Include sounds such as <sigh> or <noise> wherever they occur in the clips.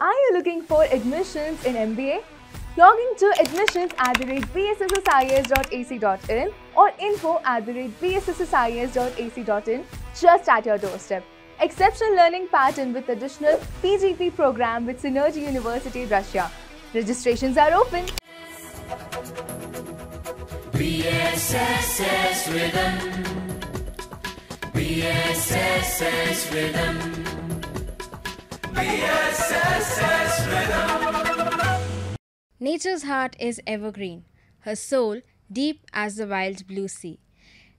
are you looking for admissions in MBA? Log in to admissions at the rate bsssis.ac.in or info at the rate bsssis.ac.in just at your doorstep. Exceptional learning pattern with additional PGP program with Synergy University Russia. Registrations are open. BSSS Rhythm BSSS Rhythm Nature's heart is evergreen, her soul deep as the wild blue sea.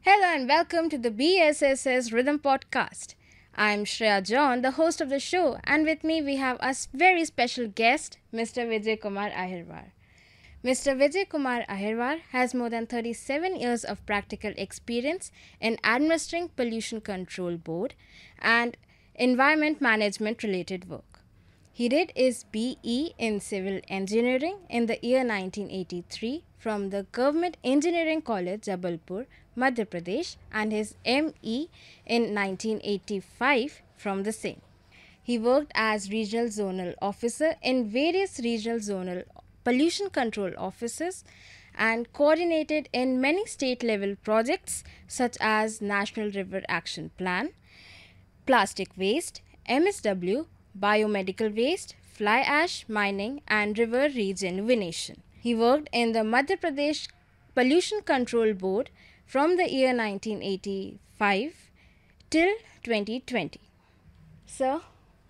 Hello and welcome to the BSSS Rhythm Podcast. I'm Shreya John, the host of the show, and with me we have a very special guest, Mr. Vijay Kumar Ahirwar. Mr. Vijay Kumar Ahirwar has more than 37 years of practical experience in administering pollution control board and environment management related work. He did his BE in civil engineering in the year 1983 from the Government Engineering College, Jabalpur, Madhya Pradesh, and his ME in 1985 from the same. He worked as regional zonal officer in various regional zonal pollution control offices and coordinated in many state level projects such as National River Action Plan, plastic waste, MSW, biomedical waste, fly ash mining and river regeneration. He worked in the Madhya Pradesh Pollution Control Board from the year 1985 till 2020. Sir,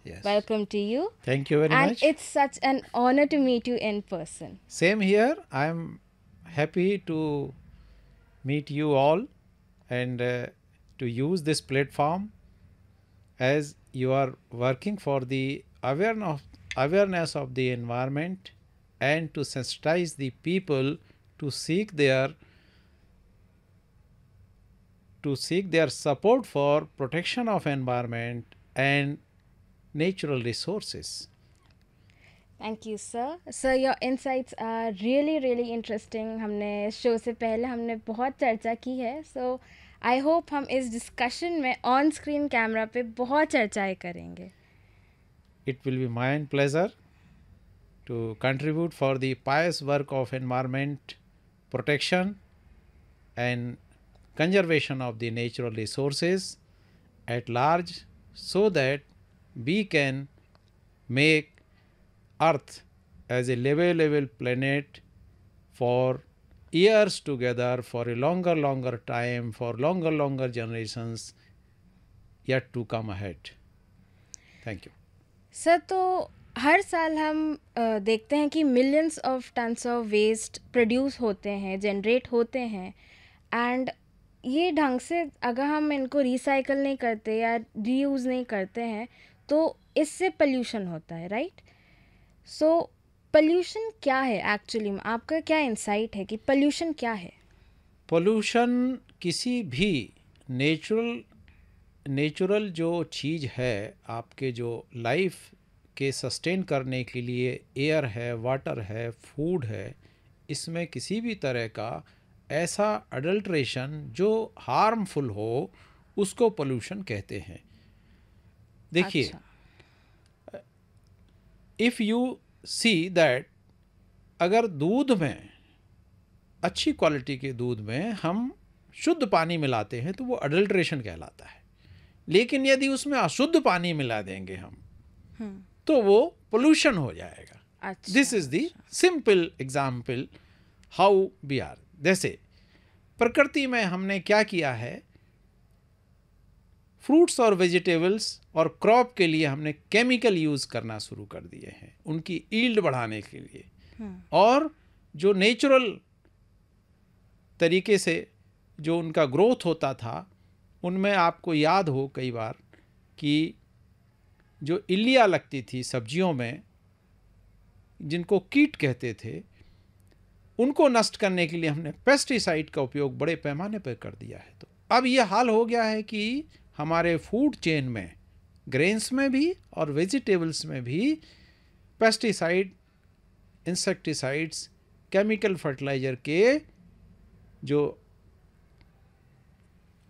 yes. welcome to you. Thank you very and much. And it's such an honor to meet you in person. Same here. I'm happy to meet you all and uh, to use this platform as you are working for the awareness awareness of the environment and to sensitize the people to seek their to seek their support for protection of environment and natural resources. Thank you, sir. so your insights are really really interesting. हमने show से पहले हमने बहुत चर्चा की है so, I hope हम इस डिस्कशन में ऑन स्क्रीन कैमरा पे बहुत चर्चाएं करेंगे it will be mind pleasure to contribute for the pious work of environment protection and conservation of the natural resources at large so that we can make earth as a level level planet for years together for a longer, longer time, for longer, longer generations yet to come ahead. Thank you. Sir तो हर साल हम देखते हैं कि millions of tons of waste produce होते हैं generate होते हैं एंड ये ढंग से अगर हम इनको रिसाइकल नहीं करते या रीयूज़ नहीं करते हैं तो इससे पल्यूशन होता है राइट सो so, पल्यूशन क्या है एक्चुअली आपका क्या इंसाइट है कि पल्यूशन क्या है पोल्यूशन किसी भी नेचुरल नेचुरल जो चीज़ है आपके जो लाइफ के सस्टेन करने के लिए एयर है वाटर है फूड है इसमें किसी भी तरह का ऐसा अडल्ट्रेशन जो हार्मफुल हो उसको पोल्यूशन कहते हैं देखिए इफ़ अच्छा। यू सी दैट अगर दूध में अच्छी क्वालिटी के दूध में हम शुद्ध पानी मिलाते हैं तो वो अडल्ट्रेशन कहलाता है लेकिन यदि उसमें अशुद्ध पानी मिला देंगे हम हम्म। तो वो पोल्यूशन हो जाएगा this is the simple example how we are जैसे प्रकृति में हमने क्या किया है फ्रूट्स और वेजिटेबल्स और क्रॉप के लिए हमने केमिकल यूज़ करना शुरू कर दिए हैं उनकी ईल्ड बढ़ाने के लिए हाँ। और जो नेचुरल तरीके से जो उनका ग्रोथ होता था उनमें आपको याद हो कई बार कि जो इलिया लगती थी सब्जियों में जिनको कीट कहते थे उनको नष्ट करने के लिए हमने पेस्टिसाइड का उपयोग बड़े पैमाने पर कर दिया है तो अब यह हाल हो गया है कि हमारे फूड चेन में ग्रेन्स में भी और वेजिटेबल्स में भी पेस्टिसाइड इंसेक्टिसाइड्स केमिकल फर्टिलाइज़र के जो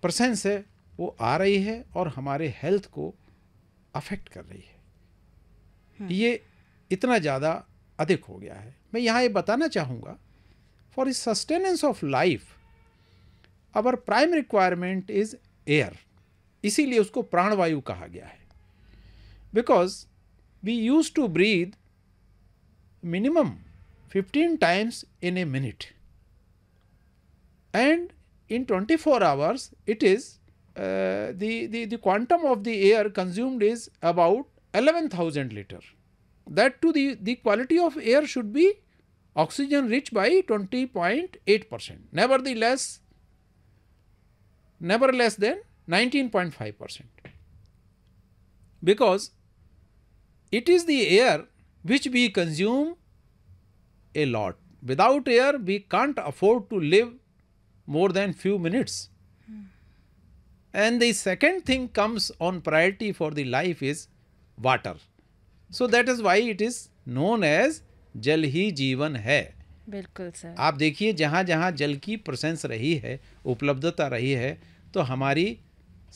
प्रसेंस है वो आ रही है और हमारे हेल्थ को अफेक्ट कर रही है हम्म। ये इतना ज़्यादा अधिक हो गया है मैं यहाँ ये बताना चाहूँगा for sustenance of life our prime requirement is air इसीलिए उसको प्राणवायु कहा गया है because we use to breathe minimum fifteen times in a minute and in twenty four hours it is the quantum of the air consumed is about eleven thousand litre that too the quality of air should be oxygen rich by twenty point eight percent nevertheless never less than 19.5 percent because it is the air which we consume a lot. Without air, we can't afford to live more than few minutes. Hmm. And the second thing comes on priority for the life is water. So that is why it is known as जल ही जीवन है बिल्कुल sir आप देखिए जहाँ जहाँ जल की प्रसेंस रही है उपलब्धता रही है तो हमारी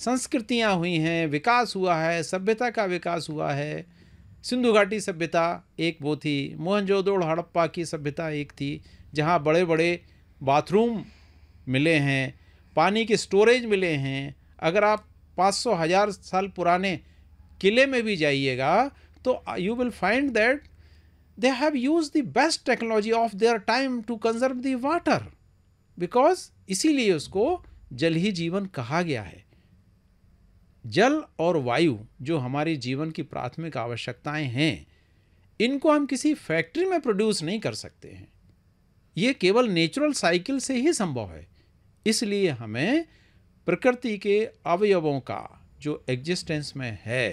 संस्कृतियाँ हुई हैं विकास हुआ है सभ्यता का विकास हुआ है सिंधु घाटी सभ्यता एक वो थी मोहनजोदोड़ हड़प्पा की सभ्यता एक थी जहाँ बड़े बड़े बाथरूम मिले हैं पानी के स्टोरेज मिले हैं अगर आप पाँच सौ हज़ार साल पुराने किले में भी जाइएगा तो you will find that they have use the best technology of their time to conserve the water because इसीलिए उसको जल ही जीवन कहा गया है जल और वायु जो हमारे जीवन की प्राथमिक आवश्यकताएं हैं इनको हम किसी फैक्ट्री में प्रोड्यूस नहीं कर सकते हैं ये केवल नेचुरल साइकिल से ही संभव है इसलिए हमें प्रकृति के अवयवों का जो एग्जिस्टेंस में है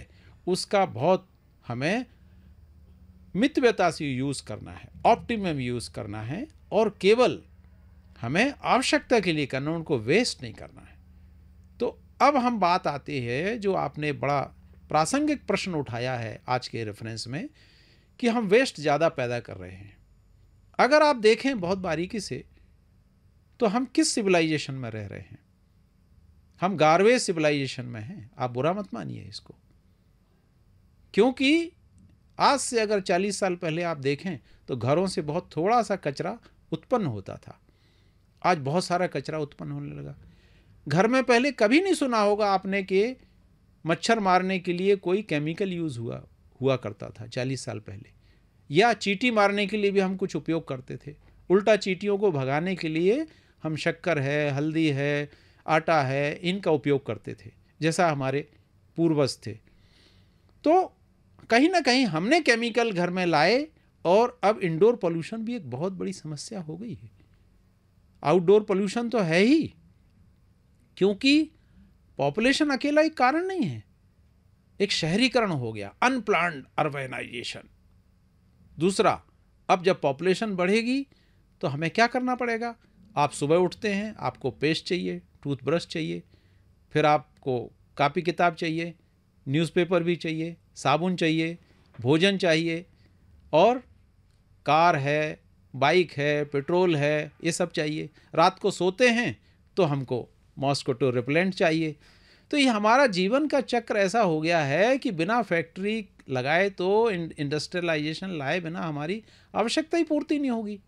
उसका बहुत हमें मितव्यता से यूज़ करना है ऑप्टिमम यूज़ करना है और केवल हमें आवश्यकता के लिए करना उनको वेस्ट नहीं करना है अब हम बात आती है जो आपने बड़ा प्रासंगिक प्रश्न उठाया है आज के रेफरेंस में कि हम वेस्ट ज़्यादा पैदा कर रहे हैं अगर आप देखें बहुत बारीकी से तो हम किस सिविलाइजेशन में रह रहे हैं हम गारवे सिविलाइजेशन में हैं आप बुरा मत मानिए इसको क्योंकि आज से अगर 40 साल पहले आप देखें तो घरों से बहुत थोड़ा सा कचरा उत्पन्न होता था आज बहुत सारा कचरा उत्पन्न होने लगा घर में पहले कभी नहीं सुना होगा आपने कि मच्छर मारने के लिए कोई केमिकल यूज़ हुआ हुआ करता था चालीस साल पहले या चीटी मारने के लिए भी हम कुछ उपयोग करते थे उल्टा चीटियों को भगाने के लिए हम शक्कर है हल्दी है आटा है इनका उपयोग करते थे जैसा हमारे पूर्वज थे तो कहीं ना कहीं हमने केमिकल घर में लाए और अब इंडोर पोल्यूशन भी एक बहुत बड़ी समस्या हो गई है आउटडोर पोल्यूशन तो है ही क्योंकि पॉपुलेशन अकेला एक कारण नहीं है एक शहरीकरण हो गया अनप्लान्ड अर्बेनाइजेशन दूसरा अब जब पॉपुलेशन बढ़ेगी तो हमें क्या करना पड़ेगा आप सुबह उठते हैं आपको पेस्ट चाहिए टूथब्रश चाहिए फिर आपको कापी किताब चाहिए न्यूज़पेपर भी चाहिए साबुन चाहिए भोजन चाहिए और कार है बाइक है पेट्रोल है ये सब चाहिए रात को सोते हैं तो हमको मॉस्कोटो तो रिपेलेंट चाहिए तो ये हमारा जीवन का चक्र ऐसा हो गया है कि बिना फैक्ट्री लगाए तो इंडस्ट्रियलाइजेशन लाए बिना हमारी आवश्यकता ही पूर्ति नहीं होगी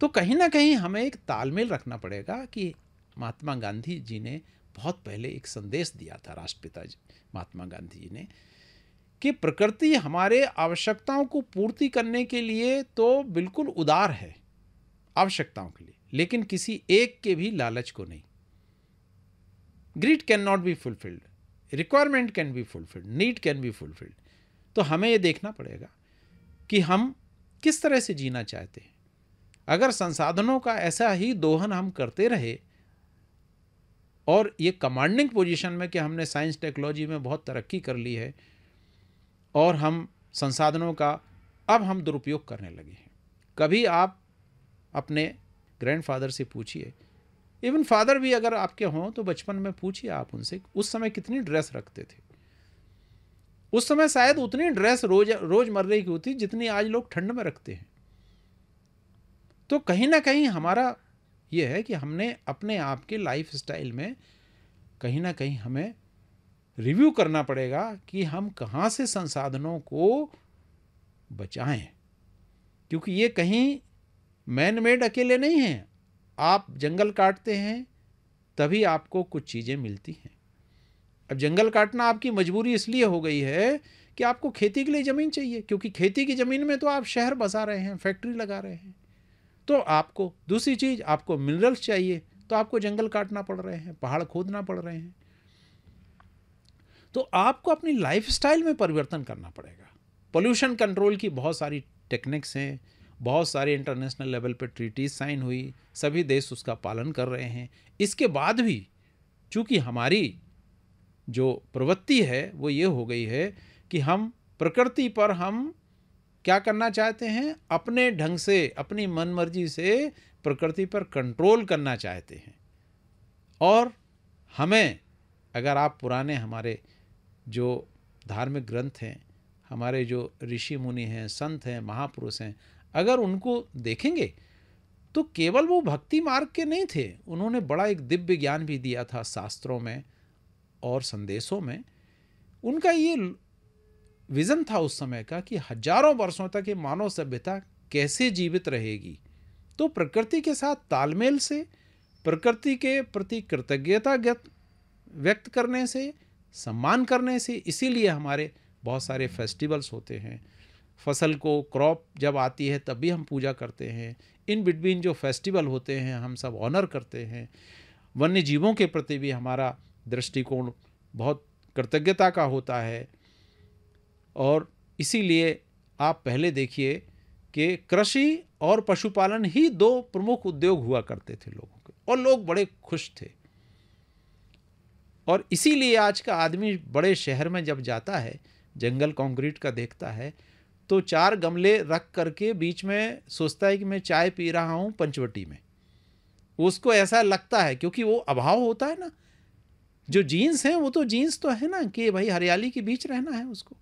तो कहीं ना कहीं हमें एक तालमेल रखना पड़ेगा कि महात्मा गांधी जी ने बहुत पहले एक संदेश दिया था राष्ट्रपिता महात्मा गांधी जी ने कि प्रकृति हमारे आवश्यकताओं को पूर्ति करने के लिए तो बिल्कुल उदार है आवश्यकताओं के लिए लेकिन किसी एक के भी लालच को नहीं greed can not be fulfilled requirement can be fulfilled need can be fulfilled तो हमें ये देखना पड़ेगा कि हम किस तरह से जीना चाहते हैं अगर संसाधनों का ऐसा ही दोहन हम करते रहे और ये कमांडिंग पोजीशन में कि हमने साइंस टेक्नोलॉजी में बहुत तरक्की कर ली है और हम संसाधनों का अब हम दुरुपयोग करने लगे हैं कभी आप अपने ग्रैंडफादर से पूछिए इवन फादर भी अगर आपके हों तो बचपन में पूछिए आप उनसे उस समय कितनी ड्रेस रखते थे उस समय शायद उतनी ड्रेस रोज रोजमर्रे की होती जितनी आज लोग ठंड में रखते हैं तो कहीं ना कहीं हमारा यह है कि हमने अपने आप के लाइफ स्टाइल में कहीं ना कहीं हमें रिव्यू करना पड़ेगा कि हम कहाँ से संसाधनों को बचाएं क्योंकि ये कहीं मैन मेड अकेले नहीं हैं आप जंगल काटते हैं तभी आपको कुछ चीज़ें मिलती हैं अब जंगल काटना आपकी मजबूरी इसलिए हो गई है कि आपको खेती के लिए ज़मीन चाहिए क्योंकि खेती की ज़मीन में तो आप शहर बसा रहे हैं फैक्ट्री लगा रहे हैं तो आपको दूसरी चीज़ आपको मिनरल्स चाहिए तो आपको जंगल काटना पड़ रहे हैं पहाड़ खोदना पड़ रहे हैं तो आपको अपनी लाइफ में परिवर्तन करना पड़ेगा पोल्यूशन कंट्रोल की बहुत सारी टेक्निक्स हैं बहुत सारे इंटरनेशनल लेवल पर ट्रीटीज साइन हुई सभी देश उसका पालन कर रहे हैं इसके बाद भी चूँकि हमारी जो प्रवृत्ति है वो ये हो गई है कि हम प्रकृति पर हम क्या करना चाहते हैं अपने ढंग से अपनी मन मर्जी से प्रकृति पर कंट्रोल करना चाहते हैं और हमें अगर आप पुराने हमारे जो धार्मिक ग्रंथ हैं हमारे जो ऋषि मुनि हैं संत हैं महापुरुष हैं अगर उनको देखेंगे तो केवल वो भक्ति मार्ग के नहीं थे उन्होंने बड़ा एक दिव्य ज्ञान भी दिया था शास्त्रों में और संदेशों में उनका ये विजन था उस समय का कि हजारों वर्षों तक ये मानव सभ्यता कैसे जीवित रहेगी तो प्रकृति के साथ तालमेल से प्रकृति के प्रति कृतज्ञता व्यक्त करने से सम्मान करने से इसीलिए हमारे बहुत सारे फेस्टिवल्स होते हैं फसल को क्रॉप जब आती है तब भी हम पूजा करते हैं इन बिटवीन जो फेस्टिवल होते हैं हम सब ऑनर करते हैं वन्य जीवों के प्रति भी हमारा दृष्टिकोण बहुत कृतज्ञता का होता है और इसीलिए आप पहले देखिए कि कृषि और पशुपालन ही दो प्रमुख उद्योग हुआ करते थे लोगों के और लोग बड़े खुश थे और इसीलिए आज का आदमी बड़े शहर में जब जाता है जंगल कंक्रीट का देखता है तो चार गमले रख करके बीच में सोचता है कि मैं चाय पी रहा हूँ पंचवटी में उसको ऐसा लगता है क्योंकि वो अभाव होता है ना जो जीन्स हैं वो तो जीन्स तो है ना कि भाई हरियाली के बीच रहना है उसको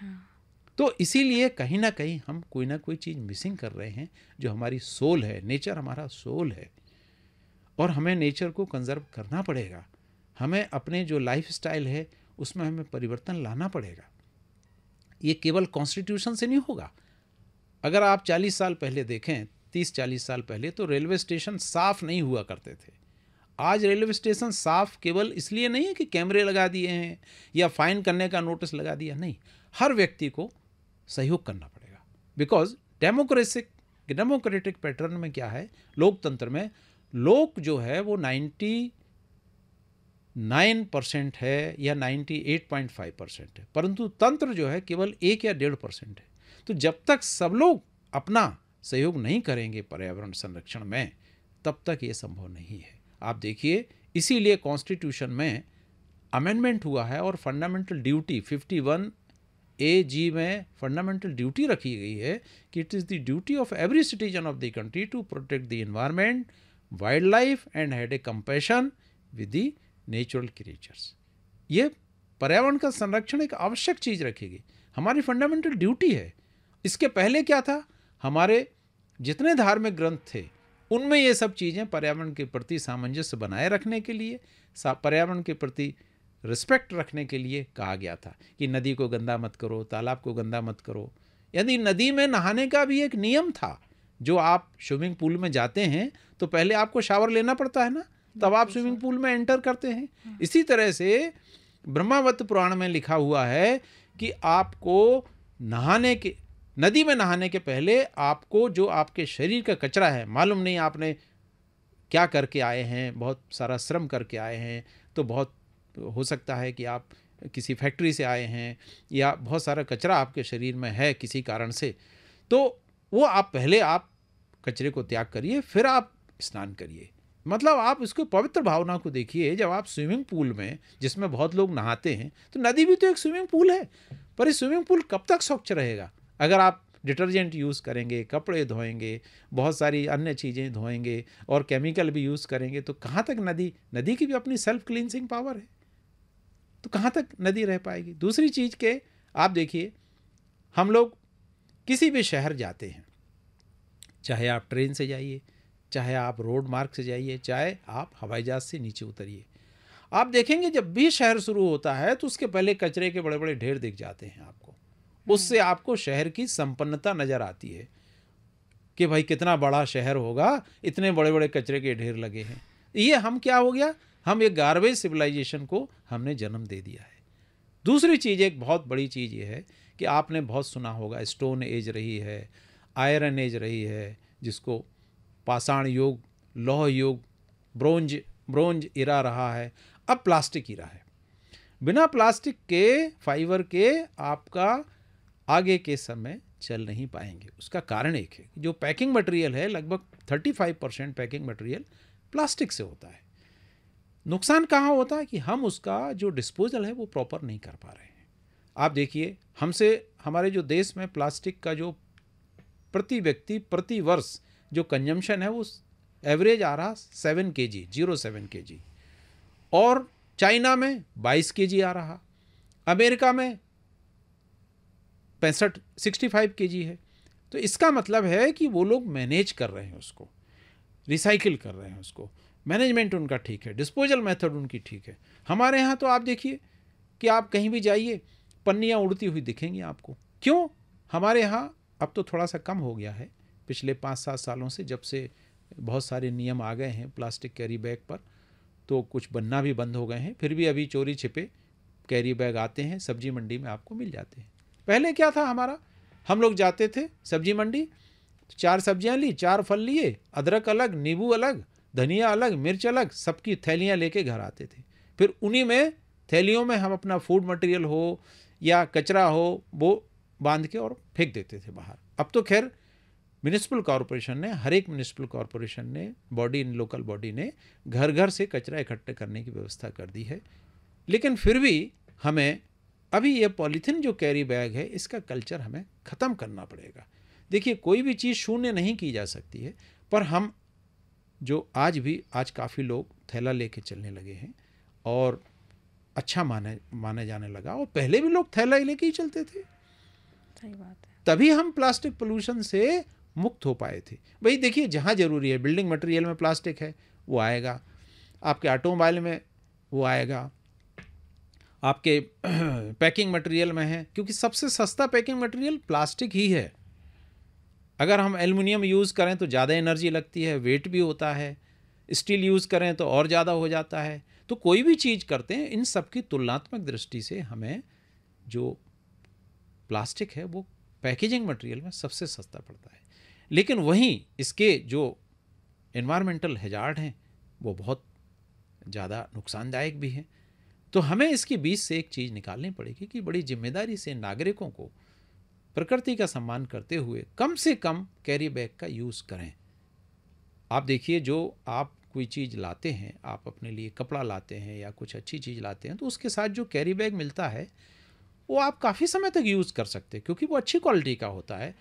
हाँ। तो इसीलिए कहीं ना कहीं हम कोई ना कोई चीज़ मिसिंग कर रहे हैं जो हमारी सोल है नेचर हमारा सोल है और हमें नेचर को कंजर्व करना पड़ेगा हमें अपने जो लाइफ स्टाइल है उसमें हमें परिवर्तन लाना पड़ेगा ये केवल कॉन्स्टिट्यूशन से नहीं होगा अगर आप 40 साल पहले देखें 30-40 साल पहले तो रेलवे स्टेशन साफ नहीं हुआ करते थे आज रेलवे स्टेशन साफ केवल इसलिए नहीं है कि कैमरे लगा दिए हैं या फाइन करने का नोटिस लगा दिया नहीं हर व्यक्ति को सहयोग करना पड़ेगा बिकॉज डेमोक्रेसिक डेमोक्रेटिक पैटर्न में क्या है लोकतंत्र में लोग जो है वो नाइन्टी नाइन परसेंट है या ninety eight point five percent है परंतु तंत्र जो है केवल एक या डेढ़ परसेंट है तो जब तक सब लोग अपना सहयोग नहीं करेंगे पर्यावरण संरक्षण में तब तक ये संभव नहीं है आप देखिए इसीलिए कॉन्स्टिट्यूशन में अमेंडमेंट हुआ है और फंडामेंटल ड्यूटी 51 ए जी में फंडामेंटल ड्यूटी रखी गई है कि it is the duty of every citizen of the country to protect the environment wild life and had a compassion with the natural creatures ये पर्यावरण का संरक्षण एक आवश्यक चीज़ रखेगी हमारी फंडामेंटल ड्यूटी है इसके पहले क्या था हमारे जितने धार्मिक ग्रंथ थे उनमें ये सब चीज़ें पर्यावरण के प्रति सामंजस्य बनाए रखने के लिए पर्यावरण के प्रति रिस्पेक्ट रखने के लिए कहा गया था कि नदी को गंदा मत करो तालाब को गंदा मत करो यदि नदी में नहाने का भी एक नियम था जो आप स्विमिंग पूल में जाते हैं तो पहले आपको शावर लेना पड़ता है ना तब आप स्विमिंग पूल में एंटर करते हैं इसी तरह से ब्रह्मावत पुराण में लिखा हुआ है कि आपको नहाने के नदी में नहाने के पहले आपको जो आपके शरीर का कचरा है मालूम नहीं आपने क्या करके आए हैं बहुत सारा श्रम करके आए हैं तो बहुत हो सकता है कि आप किसी फैक्ट्री से आए हैं या बहुत सारा कचरा आपके शरीर में है किसी कारण से तो वो आप पहले आप कचरे को त्याग करिए फिर आप स्नान करिए मतलब आप इसको पवित्र भावना को देखिए जब आप स्विमिंग पूल में जिसमें बहुत लोग नहाते हैं तो नदी भी तो एक स्विमिंग पूल है पर ये स्विमिंग पूल कब तक स्वच्छ रहेगा अगर आप डिटर्जेंट यूज़ करेंगे कपड़े धोएंगे बहुत सारी अन्य चीज़ें धोएंगे और केमिकल भी यूज़ करेंगे तो कहाँ तक नदी नदी की भी अपनी सेल्फ क्लींसिंग पावर है तो कहाँ तक नदी रह पाएगी दूसरी चीज़ के आप देखिए हम लोग किसी भी शहर जाते हैं चाहे आप ट्रेन से जाइए चाहे आप रोड मार्ग से जाइए चाहे आप हवाई जहाज से नीचे उतरिए आप देखेंगे जब भी शहर शुरू होता है तो उसके पहले कचरे के बड़े बड़े ढेर दिख जाते हैं आपको हम्म। उससे आपको शहर की संपन्नता नज़र आती है कि भाई कितना बड़ा शहर होगा इतने बड़े बड़े कचरे के ढेर लगे हैं ये हम क्या हो गया हम एक गार्बेज सिविलाइजेशन को हमने जन्म दे दिया है दूसरी चीज़ एक बहुत बड़ी चीज़ ये है कि आपने बहुत सुना होगा स्टोन एज रही है आयरन एज रही है जिसको पाषाण युग लौह युग ब्रोंज ब्रोंज इरा रहा है अब प्लास्टिक इरा है बिना प्लास्टिक के फाइबर के आपका आगे के समय चल नहीं पाएंगे उसका कारण एक है जो पैकिंग मटेरियल है लगभग 35 परसेंट पैकिंग मटेरियल प्लास्टिक से होता है नुकसान कहाँ होता है कि हम उसका जो डिस्पोजल है वो प्रॉपर नहीं कर पा रहे हैं आप देखिए हमसे हमारे जो देश में प्लास्टिक का जो प्रति व्यक्ति प्रति वर्ष जो कंजम्पशन है वो एवरेज आ रहा सेवन के जी जीरो सेवन के जी और चाइना में बाईस के जी आ रहा अमेरिका में पैंसठ सिक्सटी फाइव के जी है तो इसका मतलब है कि वो लोग मैनेज कर रहे हैं उसको रिसाइकिल कर रहे हैं उसको मैनेजमेंट उनका ठीक है डिस्पोजल मेथड उनकी ठीक है हमारे यहाँ तो आप देखिए कि आप कहीं भी जाइए पन्नियाँ उड़ती हुई दिखेंगी आपको क्यों हमारे यहाँ अब तो थोड़ा सा कम हो गया है पिछले पाँच सात सालों से जब से बहुत सारे नियम आ गए हैं प्लास्टिक कैरी बैग पर तो कुछ बनना भी बंद हो गए हैं फिर भी अभी चोरी छिपे कैरी बैग आते हैं सब्जी मंडी में आपको मिल जाते हैं पहले क्या था हमारा हम लोग जाते थे सब्जी मंडी चार सब्जियां ली चार फल लिए अदरक अलग नींबू अलग धनिया अलग मिर्च अलग सबकी थैलियां लेके घर आते थे फिर उन्हीं में थैलियों में हम अपना फूड मटेरियल हो या कचरा हो वो बांध के और फेंक देते थे बाहर अब तो खैर म्यूनिसिपल कॉरपोरेशन ने हर एक म्यूनिसिपल कॉरपोरेशन ने बॉडी इन लोकल बॉडी ने घर घर से कचरा इकट्ठा करने की व्यवस्था कर दी है लेकिन फिर भी हमें अभी यह पॉलीथीन जो कैरी बैग है इसका कल्चर हमें ख़त्म करना पड़ेगा देखिए कोई भी चीज़ शून्य नहीं की जा सकती है पर हम जो आज भी आज काफ़ी लोग थैला लेके चलने लगे हैं और अच्छा माने माने जाने लगा और पहले भी लोग थैला ही लेके ही चलते थे सही बात है तभी हम प्लास्टिक पोल्यूशन से मुक्त हो पाए थे भाई देखिए जहाँ ज़रूरी है बिल्डिंग मटेरियल में प्लास्टिक है वो आएगा आपके ऑटोमोबाइल में वो आएगा आपके पैकिंग <clears throat> मटेरियल में है क्योंकि सबसे सस्ता पैकिंग मटेरियल प्लास्टिक ही है अगर हम एल्युमिनियम यूज़ करें तो ज़्यादा एनर्जी लगती है वेट भी होता है स्टील यूज़ करें तो और ज़्यादा हो जाता है तो कोई भी चीज़ करते हैं इन सब की तुलनात्मक दृष्टि से हमें जो प्लास्टिक है वो पैकेजिंग मटेरियल में सबसे सस्ता पड़ता है लेकिन वहीं इसके जो इन्वायरमेंटल हजार्ड हैं वो बहुत ज़्यादा नुकसानदायक भी हैं तो हमें इसके बीच से एक चीज़ निकालनी पड़ेगी कि बड़ी जिम्मेदारी से नागरिकों को प्रकृति का सम्मान करते हुए कम से कम कैरी बैग का यूज़ करें आप देखिए जो आप कोई चीज़ लाते हैं आप अपने लिए कपड़ा लाते हैं या कुछ अच्छी चीज़ लाते हैं तो उसके साथ जो कैरी बैग मिलता है वो आप काफ़ी समय तक यूज़ कर सकते हैं क्योंकि वो अच्छी क्वालिटी का होता है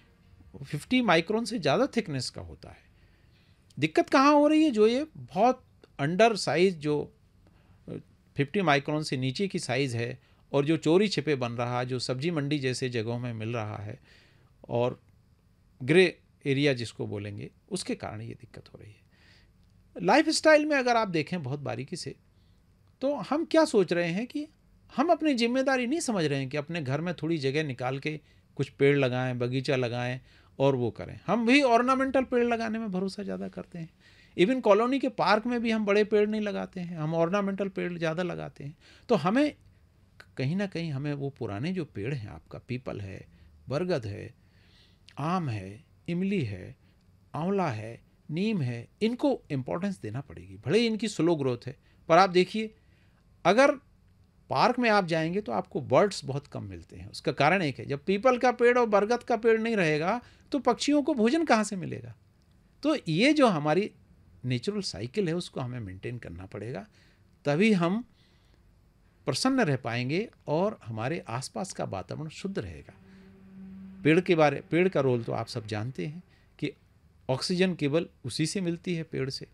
50 माइक्रोन से ज़्यादा थिकनेस का होता है दिक्कत कहाँ हो रही है जो ये बहुत अंडर साइज जो 50 माइक्रोन से नीचे की साइज़ है और जो चोरी छिपे बन रहा है जो सब्जी मंडी जैसे जगहों में मिल रहा है और ग्रे एरिया जिसको बोलेंगे उसके कारण ये दिक्कत हो रही है लाइफ स्टाइल में अगर आप देखें बहुत बारीकी से तो हम क्या सोच रहे हैं कि हम अपनी जिम्मेदारी नहीं समझ रहे हैं कि अपने घर में थोड़ी जगह निकाल के कुछ पेड़ लगाएं बगीचा लगाएं और वो करें हम भी ऑर्नामेंटल पेड़ लगाने में भरोसा ज़्यादा करते हैं इवन कॉलोनी के पार्क में भी हम बड़े पेड़ नहीं लगाते हैं हम ऑर्नामेंटल पेड़ ज़्यादा लगाते हैं तो हमें कहीं ना कहीं हमें वो पुराने जो पेड़ हैं आपका पीपल है बरगद है आम है इमली है आंवला है नीम है इनको इम्पोर्टेंस देना पड़ेगी भले इनकी स्लो ग्रोथ है पर आप देखिए अगर पार्क में आप जाएंगे तो आपको बर्ड्स बहुत कम मिलते हैं उसका कारण एक है जब पीपल का पेड़ और बरगद का पेड़ नहीं रहेगा तो पक्षियों को भोजन कहाँ से मिलेगा तो ये जो हमारी नेचुरल साइकिल है उसको हमें मेंटेन करना पड़ेगा तभी हम प्रसन्न रह पाएंगे और हमारे आसपास का वातावरण शुद्ध रहेगा पेड़ के बारे पेड़ का रोल तो आप सब जानते हैं कि ऑक्सीजन केवल उसी से मिलती है पेड़ से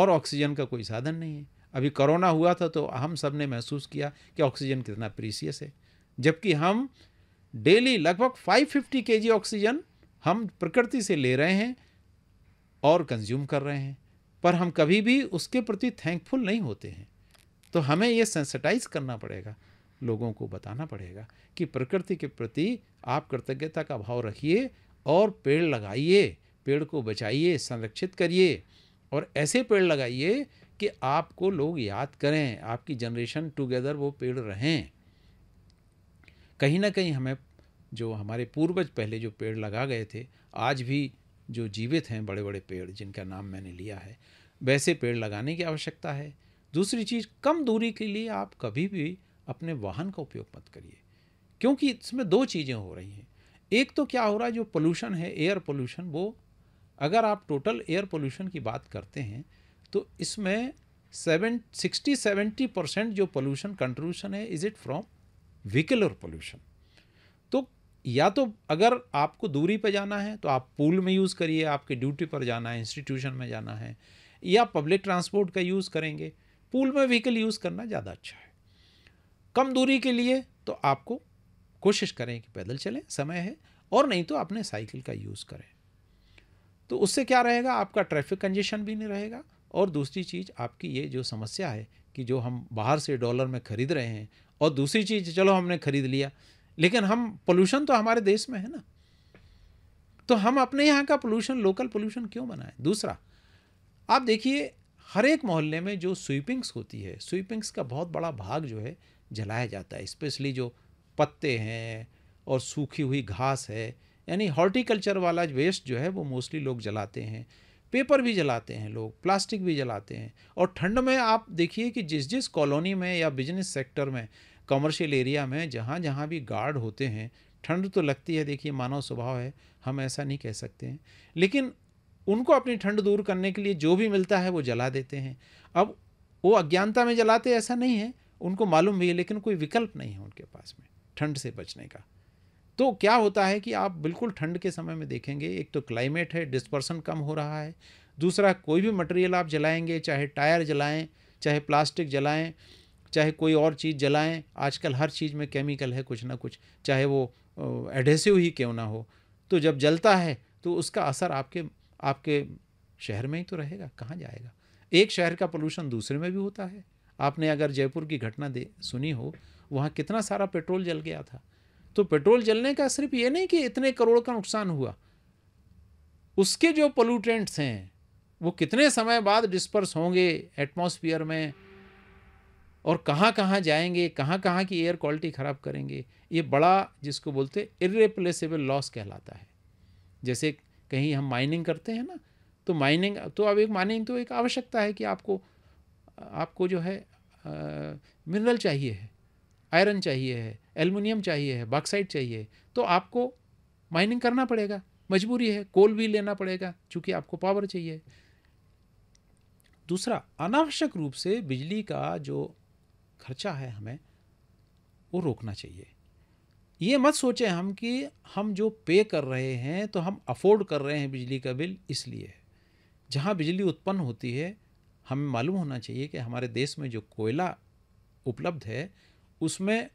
और ऑक्सीजन का कोई साधन नहीं है अभी कोरोना हुआ था तो हम सब ने महसूस किया कि ऑक्सीजन कितना प्रीसियस है जबकि हम डेली लगभग 550 केजी ऑक्सीजन हम प्रकृति से ले रहे हैं और कंज्यूम कर रहे हैं पर हम कभी भी उसके प्रति थैंकफुल नहीं होते हैं तो हमें ये सेंसिटाइज करना पड़ेगा लोगों को बताना पड़ेगा कि प्रकृति के प्रति आप कृतज्ञता का भाव रखिए और पेड़ लगाइए पेड़ को बचाइए संरक्षित करिए और ऐसे पेड़ लगाइए कि आपको लोग याद करें आपकी जनरेशन टुगेदर वो पेड़ रहें कहीं ना कहीं हमें जो हमारे पूर्वज पहले जो पेड़ लगा गए थे आज भी जो जीवित हैं बड़े बड़े पेड़ जिनका नाम मैंने लिया है वैसे पेड़ लगाने की आवश्यकता है दूसरी चीज़ कम दूरी के लिए आप कभी भी अपने वाहन का उपयोग मत करिए क्योंकि इसमें दो चीज़ें हो रही हैं एक तो क्या हो रहा है जो पोल्यूशन है एयर पोल्यूशन वो अगर आप टोटल एयर पोल्यूशन की बात करते हैं तो इसमें सेवन सिक्सटी सेवेंटी परसेंट जो पोल्यूशन कंट्रीब्यूशन है इज़ इट फ्रॉम व्हीकल और पोल्यूशन तो या तो अगर आपको दूरी पर जाना है तो आप पूल में यूज़ करिए आपके ड्यूटी पर जाना है इंस्टीट्यूशन में जाना है या पब्लिक ट्रांसपोर्ट का यूज़ करेंगे पूल में व्हीकल यूज़ करना ज़्यादा अच्छा है कम दूरी के लिए तो आपको कोशिश करें कि पैदल चलें समय है और नहीं तो आपने साइकिल का यूज़ करें तो उससे क्या रहेगा आपका ट्रैफिक कंजेशन भी नहीं रहेगा और दूसरी चीज़ आपकी ये जो समस्या है कि जो हम बाहर से डॉलर में ख़रीद रहे हैं और दूसरी चीज़ चलो हमने ख़रीद लिया लेकिन हम पोल्यूशन तो हमारे देश में है ना तो हम अपने यहाँ का पोल्यूशन लोकल पोल्यूशन क्यों बनाएं दूसरा आप देखिए हर एक मोहल्ले में जो स्वीपिंग्स होती है स्वीपिंग्स का बहुत बड़ा भाग जो है जलाया जाता है स्पेशली जो पत्ते हैं और सूखी हुई घास है यानी हॉर्टिकल्चर वाला वेस्ट जो है वो मोस्टली लोग जलाते हैं पेपर भी जलाते हैं लोग प्लास्टिक भी जलाते हैं और ठंड में आप देखिए कि जिस जिस कॉलोनी में या बिजनेस सेक्टर में कमर्शियल एरिया में जहाँ जहाँ भी गार्ड होते हैं ठंड तो लगती है देखिए मानव स्वभाव है हम ऐसा नहीं कह सकते हैं लेकिन उनको अपनी ठंड दूर करने के लिए जो भी मिलता है वो जला देते हैं अब वो अज्ञानता में जलाते ऐसा नहीं है उनको मालूम भी है लेकिन कोई विकल्प नहीं है उनके पास में ठंड से बचने का तो क्या होता है कि आप बिल्कुल ठंड के समय में देखेंगे एक तो क्लाइमेट है डिस्पर्सन कम हो रहा है दूसरा कोई भी मटेरियल आप जलाएंगे चाहे टायर जलाएं चाहे प्लास्टिक जलाएं चाहे कोई और चीज़ जलाएं आजकल हर चीज़ में केमिकल है कुछ ना कुछ चाहे वो एडहेसिव ही क्यों ना हो तो जब जलता है तो उसका असर आपके आपके शहर में ही तो रहेगा कहाँ जाएगा एक शहर का पोल्यूशन दूसरे में भी होता है आपने अगर जयपुर की घटना दे सुनी हो वहाँ कितना सारा पेट्रोल जल गया था तो पेट्रोल जलने का सिर्फ ये नहीं कि इतने करोड़ का नुकसान हुआ उसके जो पोल्यूटेंट्स हैं वो कितने समय बाद डिस्पर्स होंगे एटमॉस्फेयर में और कहाँ कहाँ जाएंगे कहाँ कहाँ की एयर क्वालिटी ख़राब करेंगे ये बड़ा जिसको बोलते इरेप्लेसेबल लॉस कहलाता है जैसे कहीं हम माइनिंग करते हैं ना तो माइनिंग तो अब एक माइनिंग तो एक आवश्यकता है कि आपको आपको जो है मिनरल चाहिए है आयरन चाहिए है एलमिनियम चाहिए है बॉक्साइड चाहिए तो आपको माइनिंग करना पड़ेगा मजबूरी है कोल भी लेना पड़ेगा चूँकि आपको पावर चाहिए दूसरा अनावश्यक रूप से बिजली का जो खर्चा है हमें वो रोकना चाहिए ये मत सोचें हम कि हम जो पे कर रहे हैं तो हम अफोर्ड कर रहे हैं बिजली का बिल इसलिए जहाँ बिजली उत्पन्न होती है हमें मालूम होना चाहिए कि हमारे देश में जो कोयला उपलब्ध है उसमें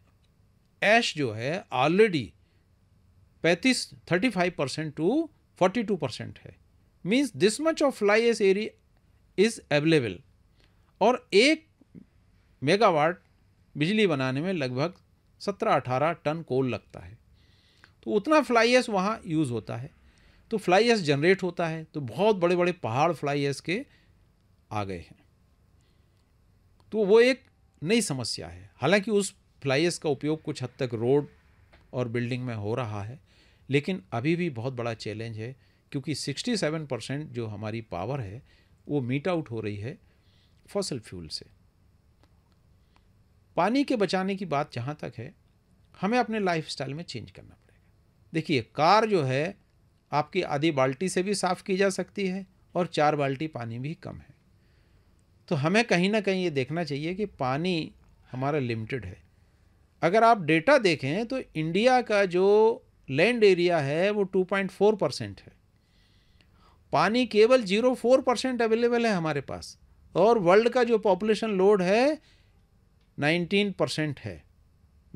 ऐश जो है ऑलरेडी पैंतीस thirty five percent to 42 two percent है means this much of fly ash area is available और एक मेगावाट बिजली बनाने में लगभग सत्रह अठारह टन कोल लगता है तो उतना फ्लाई एस वहाँ यूज़ होता है तो फ्लाई एस जनरेट होता है तो बहुत बड़े बड़े पहाड़ फ्लाई एस के आ गए हैं तो वो एक नई समस्या है हालांकि उस फ्लाइस का उपयोग कुछ हद तक रोड और बिल्डिंग में हो रहा है लेकिन अभी भी बहुत बड़ा चैलेंज है क्योंकि 67 परसेंट जो हमारी पावर है वो मीट आउट हो रही है फॉसल फ्यूल से पानी के बचाने की बात जहाँ तक है हमें अपने लाइफ में चेंज करना पड़ेगा देखिए कार जो है आपकी आधी बाल्टी से भी साफ़ की जा सकती है और चार बाल्टी पानी भी कम है तो हमें कहीं ना कहीं ये देखना चाहिए कि पानी हमारा लिमिटेड है अगर आप डेटा देखें तो इंडिया का जो लैंड एरिया है वो 2.4 परसेंट है पानी केवल 0.4 परसेंट अवेलेबल है हमारे पास और वर्ल्ड का जो पॉपुलेशन लोड है 19 परसेंट है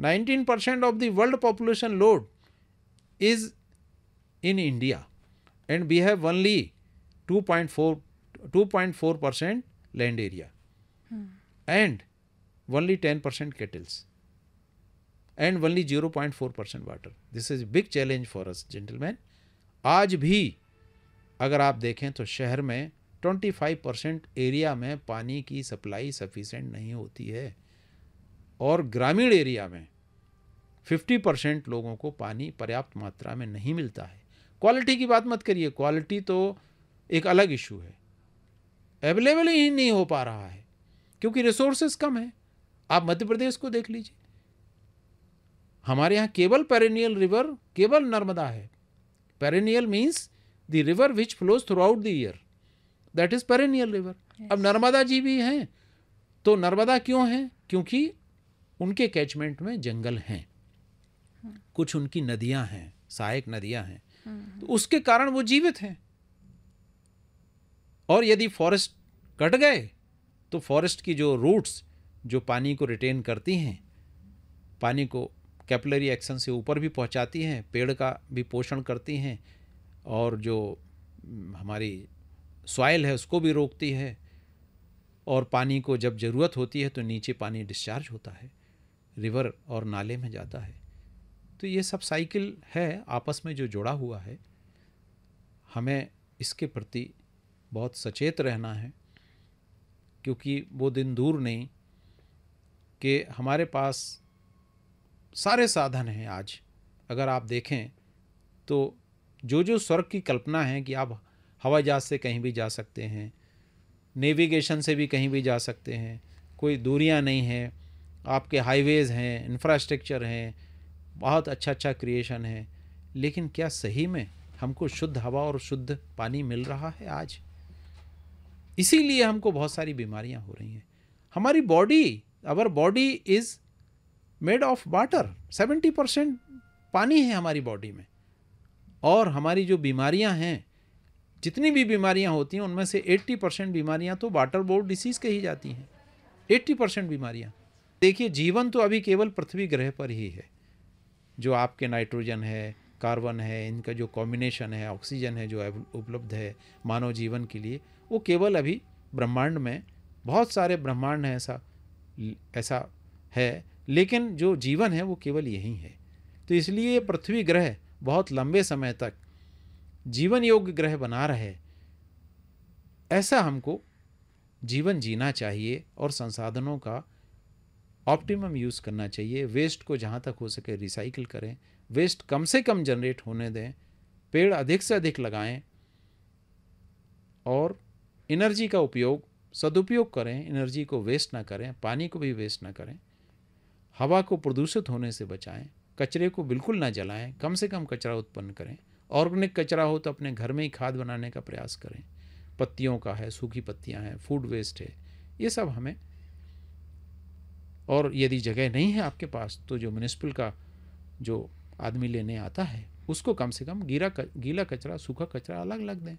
19 percent of the world population load is in India and we have only 2.4 2.4 percent land area hmm. and only 10% zero and only 0.4% water this is big challenge for us gentleman आज भी अगर आप देखें तो शहर में 25% area में पानी की सप्लाई सफिशेंट नहीं होती है और ग्रामीण एरिया में 50% लोगों को पानी पर्याप्त मात्रा में नहीं मिलता है क्वालिटी की बात मत करिए क्वालिटी तो एक अलग इशू है अवेलेबल ही नहीं हो पा रहा है क्योंकि रिसोर्सेस कम है आप मध्य प्रदेश को देख लीजिए हमारे यहाँ केवल पेरेनियल रिवर केवल नर्मदा है perennial means the river which flows throughout the year that is perennial river अब नर्मदा जी भी हैं तो नर्मदा क्यों हैं क्योंकि उनके कैचमेंट में जंगल हैं हम्म। कुछ उनकी नदियां हैं सहायक नदियां हैं हम्म। तो उसके कारण वो जीवित हैं और यदि फॉरेस्ट कट गए तो फॉरेस्ट की जो रूट्स जो पानी को रिटेन करती हैं पानी को कैपलरी एक्शन से ऊपर भी पहुंचाती हैं पेड़ का भी पोषण करती हैं और जो हम्म, हमारी सॉयल है उसको भी रोकती है और पानी को जब ज़रूरत होती है तो नीचे पानी डिस्चार्ज होता है रिवर और नाले में जाता है तो ये सब साइकिल है आपस में जो जुड़ा हुआ है हमें इसके प्रति बहुत सचेत रहना है क्योंकि वो दिन दूर नहीं कि हमारे पास सारे साधन हैं आज अगर आप देखें तो जो जो स्वर्ग की कल्पना है कि आप हवाई जहाज़ से कहीं भी जा सकते हैं नेविगेशन से भी कहीं भी जा सकते हैं कोई दूरियां नहीं हैं आपके हाईवेज़ हैं इंफ्रास्ट्रक्चर हैं बहुत अच्छा अच्छा क्रिएशन है लेकिन क्या सही में हमको शुद्ध हवा और शुद्ध पानी मिल रहा है आज इसीलिए हमको बहुत सारी बीमारियां हो रही हैं हमारी body our body is made of water seventy percent पानी है हमारी बॉडी में और हमारी जो बीमारियां हैं जितनी भी बीमारियां होती हैं उनमें से 80 परसेंट बीमारियाँ तो वाटर बोर्ड डिसीज़ के ही जाती हैं 80 परसेंट बीमारियाँ देखिए जीवन तो अभी केवल पृथ्वी ग्रह पर ही है जो आपके नाइट्रोजन है कार्बन है इनका जो कॉम्बिनेशन है ऑक्सीजन है जो उपलब्ध है मानव जीवन के लिए वो केवल अभी ब्रह्मांड में बहुत सारे ब्रह्मांड हैं ऐसा ऐसा है लेकिन जो जीवन है वो केवल यही है तो इसलिए पृथ्वी ग्रह बहुत लंबे समय तक जीवन योग्य ग्रह बना रहे ऐसा हमको जीवन जीना चाहिए और संसाधनों का ऑप्टिमम यूज़ करना चाहिए वेस्ट को जहाँ तक हो सके रिसाइकिल करें वेस्ट कम से कम जनरेट होने दें पेड़ अधिक से अधिक लगाएं और एनर्जी का उपयोग सदुपयोग करें एनर्जी को वेस्ट ना करें पानी को भी वेस्ट ना करें हवा को प्रदूषित होने से बचाएं कचरे को बिल्कुल ना जलाएं कम से कम कचरा उत्पन्न करें ऑर्गेनिक कचरा हो तो अपने घर में ही खाद बनाने का प्रयास करें पत्तियों का है सूखी पत्तियां हैं फूड वेस्ट है ये सब हमें और यदि जगह नहीं है आपके पास तो जो म्यूनसिपल का जो आदमी लेने आता है उसको कम से कम गीला गीला कचरा सूखा कचरा अलग अलग दें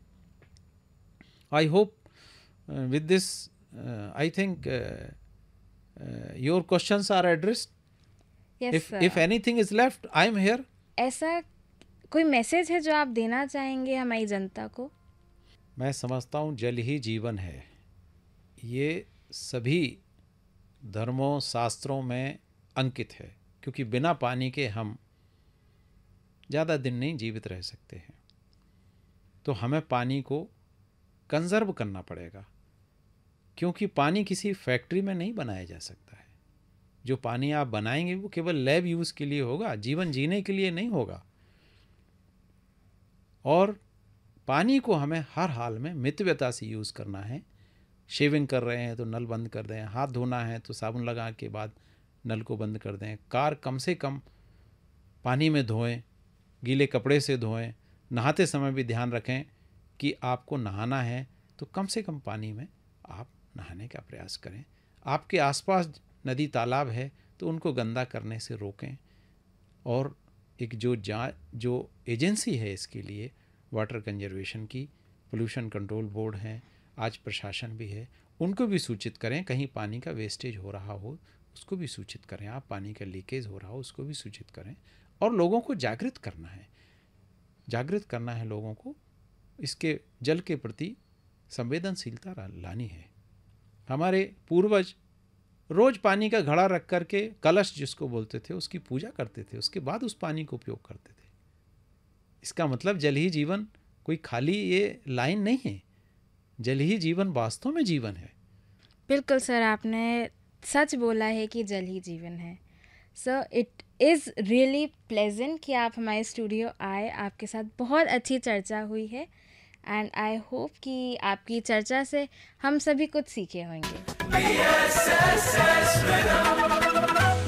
I hope with this I think your questions are your if if anything is left I am anything ऐसा कोई मैसेज है जो आप देना चाहेंगे हमारी जनता को मैं समझता हूँ जल ही जीवन है ये सभी धर्मों शास्त्रों में अंकित है क्योंकि बिना पानी के हम ज़्यादा दिन नहीं जीवित रह सकते हैं तो हमें पानी को कंजर्व करना पड़ेगा क्योंकि पानी किसी फैक्ट्री में नहीं बनाया जा सकता है जो पानी आप बनाएंगे वो केवल लैब यूज़ के लिए होगा जीवन जीने के लिए नहीं होगा और पानी को हमें हर हाल में मितव्यता से यूज़ करना है शेविंग कर रहे हैं तो नल बंद कर दें हाथ धोना है तो साबुन लगा के बाद नल को बंद कर दें कार कम से कम पानी में धोएं गीले कपड़े से धोएं नहाते समय भी ध्यान रखें कि आपको नहाना है तो कम से कम पानी में आप नहाने का प्रयास करें आपके आसपास नदी तालाब है तो उनको गंदा करने से रोकें और एक जो जा जो एजेंसी है इसके लिए वाटर कंजर्वेशन की पोल्यूशन कंट्रोल बोर्ड है आज प्रशासन भी है उनको भी सूचित करें कहीं पानी का वेस्टेज हो रहा हो उसको भी सूचित करें आप पानी का लीकेज हो रहा हो उसको भी सूचित करें और लोगों को जागृत करना है जागृत करना है लोगों को इसके जल के प्रति संवेदनशीलता लानी है हमारे पूर्वज रोज पानी का घड़ा रख करके कलश जिसको बोलते थे उसकी पूजा करते थे उसके बाद उस पानी को उपयोग करते थे इसका मतलब जल ही जीवन कोई खाली ये लाइन नहीं है जल ही जीवन वास्तव में जीवन है बिल्कुल सर आपने सच बोला है कि जल ही जीवन है sir it is really pleasant कि आप हमारे स्टूडियो आए आपके साथ बहुत अच्छी चर्चा हुई है एंड आई होप कि आपकी चर्चा से हम सभी कुछ सीखे होंगे